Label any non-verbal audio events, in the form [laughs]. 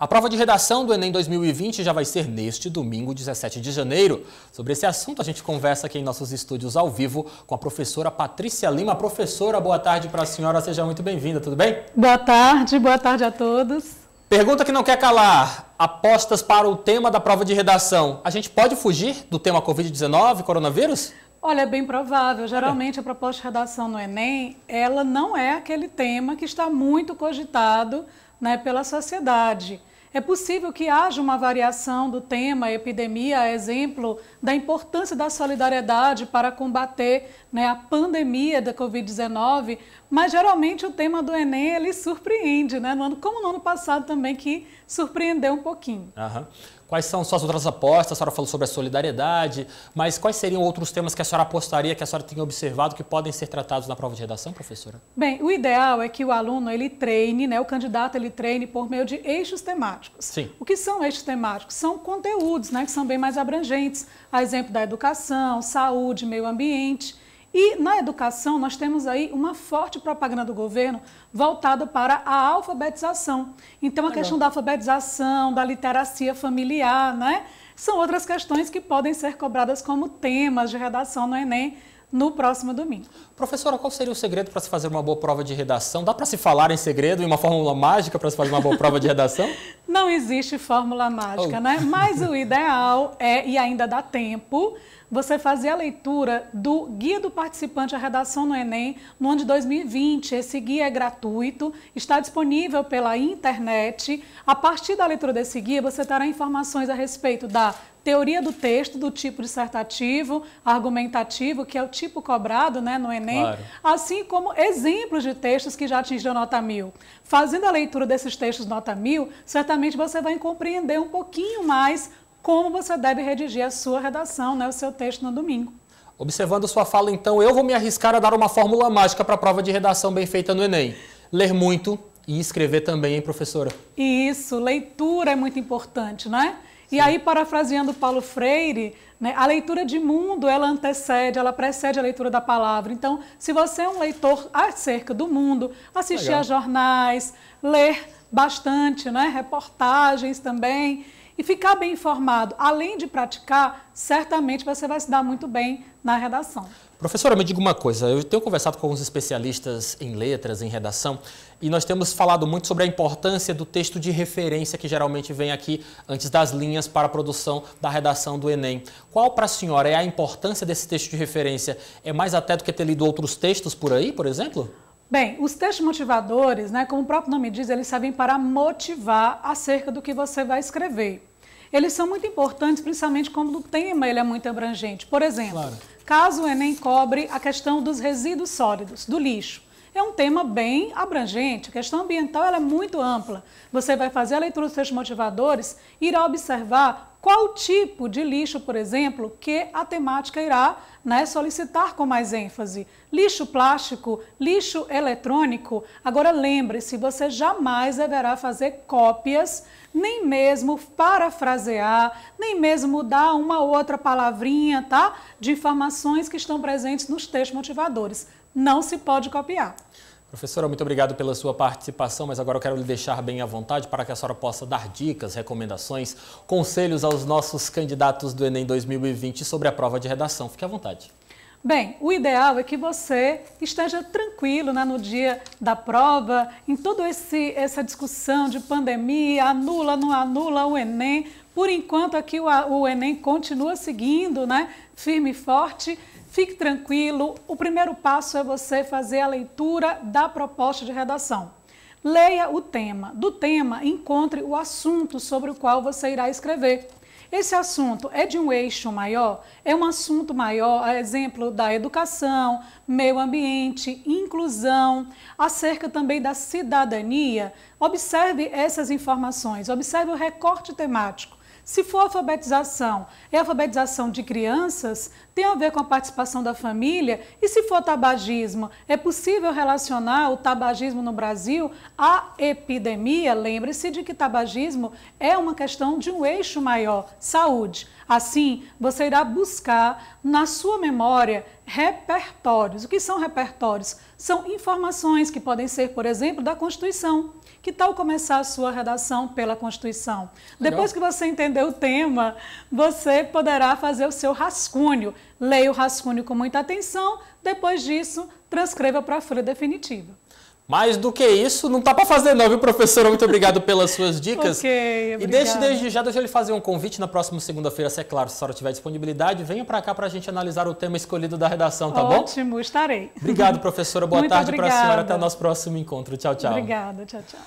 A prova de redação do Enem 2020 já vai ser neste domingo, 17 de janeiro. Sobre esse assunto, a gente conversa aqui em nossos estúdios ao vivo com a professora Patrícia Lima. Professora, boa tarde para a senhora, seja muito bem-vinda, tudo bem? Boa tarde, boa tarde a todos. Pergunta que não quer calar: apostas para o tema da prova de redação. A gente pode fugir do tema Covid-19, coronavírus? Olha, é bem provável. Geralmente a proposta de redação no Enem, ela não é aquele tema que está muito cogitado né, pela sociedade. É possível que haja uma variação do tema epidemia, exemplo da importância da solidariedade para combater né, a pandemia da Covid-19, mas geralmente o tema do Enem ele surpreende, né? No ano, como no ano passado também, que surpreendeu um pouquinho. Aham. Quais são suas outras apostas? A senhora falou sobre a solidariedade, mas quais seriam outros temas que a senhora apostaria, que a senhora tenha observado, que podem ser tratados na prova de redação, professora? Bem, o ideal é que o aluno ele treine, né, o candidato ele treine por meio de eixos temáticos. Sim. O que são eixos temáticos? São conteúdos né, que são bem mais abrangentes, a exemplo da educação, saúde, meio ambiente. E na educação, nós temos aí uma forte propaganda do governo voltada para a alfabetização. Então, a questão da alfabetização, da literacia familiar, né? São outras questões que podem ser cobradas como temas de redação no Enem no próximo domingo. Professora, qual seria o segredo para se fazer uma boa prova de redação? Dá para se falar em segredo e uma fórmula mágica para se fazer uma boa prova de redação? [laughs] Não existe fórmula mágica, oh. né? Mas o ideal é, e ainda dá tempo, você fazer a leitura do Guia do Participante à Redação no Enem no ano de 2020. Esse guia é gratuito, está disponível pela internet. A partir da leitura desse guia, você terá informações a respeito da teoria do texto, do tipo dissertativo, argumentativo, que é o tipo cobrado né, no Enem, claro. assim como exemplos de textos que já atingiram nota mil. Fazendo a leitura desses textos nota mil, certamente você vai compreender um pouquinho mais como você deve redigir a sua redação, né, o seu texto no domingo. Observando sua fala, então, eu vou me arriscar a dar uma fórmula mágica para a prova de redação bem feita no Enem. Ler muito e escrever também, hein, professora? Isso, leitura é muito importante, né? E aí, parafraseando Paulo Freire, né, a leitura de mundo, ela antecede, ela precede a leitura da palavra. Então, se você é um leitor acerca do mundo, assistir Legal. a jornais, ler bastante, né, reportagens também, e ficar bem informado, além de praticar, certamente você vai se dar muito bem na redação. Professora, me diga uma coisa. Eu tenho conversado com alguns especialistas em letras, em redação, e nós temos falado muito sobre a importância do texto de referência que geralmente vem aqui antes das linhas para a produção da redação do Enem. Qual para a senhora é a importância desse texto de referência? É mais até do que ter lido outros textos por aí, por exemplo? Bem, os textos motivadores, né, como o próprio nome diz, eles servem para motivar acerca do que você vai escrever eles são muito importantes, principalmente como o tema ele é muito abrangente. Por exemplo, claro. caso o Enem cobre a questão dos resíduos sólidos, do lixo é um tema bem abrangente. A questão ambiental é muito ampla. Você vai fazer a leitura dos seus motivadores, irá observar qual tipo de lixo, por exemplo, que a temática irá né, solicitar com mais ênfase. Lixo plástico, lixo eletrônico. Agora lembre-se, você jamais deverá fazer cópias, nem mesmo parafrasear, nem mesmo mudar uma outra palavrinha, tá? De informações que estão presentes nos textos motivadores não se pode copiar. Professora, muito obrigado pela sua participação, mas agora eu quero lhe deixar bem à vontade para que a senhora possa dar dicas, recomendações, conselhos aos nossos candidatos do Enem 2020 sobre a prova de redação. Fique à vontade. Bem, o ideal é que você esteja tranquilo né, no dia da prova, em toda essa discussão de pandemia, anula, não anula o Enem. Por enquanto, aqui o, o Enem continua seguindo, né, firme e forte. Fique tranquilo, o primeiro passo é você fazer a leitura da proposta de redação. Leia o tema. Do tema, encontre o assunto sobre o qual você irá escrever. Esse assunto é de um eixo maior? É um assunto maior, a é exemplo da educação, meio ambiente, inclusão, acerca também da cidadania? Observe essas informações, observe o recorte temático. Se for alfabetização, é alfabetização de crianças, tem a ver com a participação da família? E se for tabagismo, é possível relacionar o tabagismo no Brasil à epidemia? Lembre-se de que tabagismo é uma questão de um eixo maior, saúde. Assim, você irá buscar na sua memória repertórios. O que são repertórios? São informações que podem ser, por exemplo, da Constituição. Que tal começar a sua redação pela Constituição? Legal. Depois que você entender o tema, você poderá fazer o seu rascunho leia o rascunho com muita atenção, depois disso, transcreva para a folha definitiva. Mais do que isso, não tá para fazer não, viu, professora? Muito obrigado pelas suas [laughs] dicas. ok, obrigada. E desde, desde já, deixa eu lhe fazer um convite na próxima segunda-feira, se é claro, se a senhora tiver disponibilidade, venha para cá para a gente analisar o tema escolhido da redação, tá Ótimo, bom? Ótimo, estarei. Obrigado, professora. Boa tarde para a senhora. Até o nosso próximo encontro. Tchau, tchau. Obrigada, tchau, tchau.